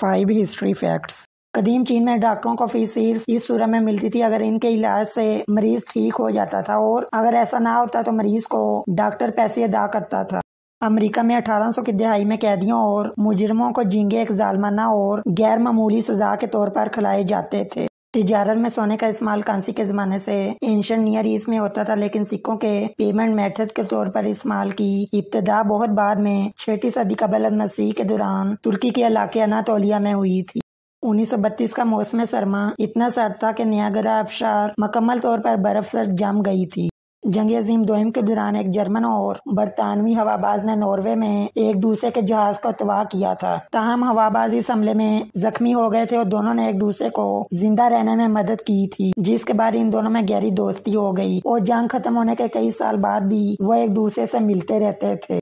five history facts कदीम चीन में डॉक्टरों को फीस इस सूरत में मिलती थी अगर इनके इलाज से मरीज ठीक हो जाता था और अगर ऐसा ना होता तो मरीज को डॉक्टर पैसे अदा करता था अमेरिका में 1800 की दिहाई में कैदियों और मुजरमों को जींगे एक जालमाना और गैर मामूली सजा के तौर पर खिलाए जाते थे तिजारत में सोने का इस्तेमाल कांसी के जमाने से एंशंट नियर ईस्ट में होता था लेकिन सिक्कों के पेमेंट मेथड के तौर पर इस्तेमाल की इब्तदा बहुत बाद में छठी सदी कबल मसीह के दौरान तुर्की के इलाके अनातोलिया में हुई थी 1932 का मौसम सरमा इतना सर्द था कि नयागरा आबशार मुकम्मल तौर पर बर्फ से जम गई थी जंग अजीम दोहम के दौरान एक जर्मन और बरतानवी हवाबाज ने नॉर्वे में एक दूसरे के जहाज को तबाह किया था ताहम हवाबाज इस हमले में जख्मी हो गए थे और दोनों ने एक दूसरे को जिंदा रहने में मदद की थी जिसके बाद इन दोनों में गहरी दोस्ती हो गई और जंग खत्म होने के कई साल बाद भी वो एक दूसरे से मिलते रहते थे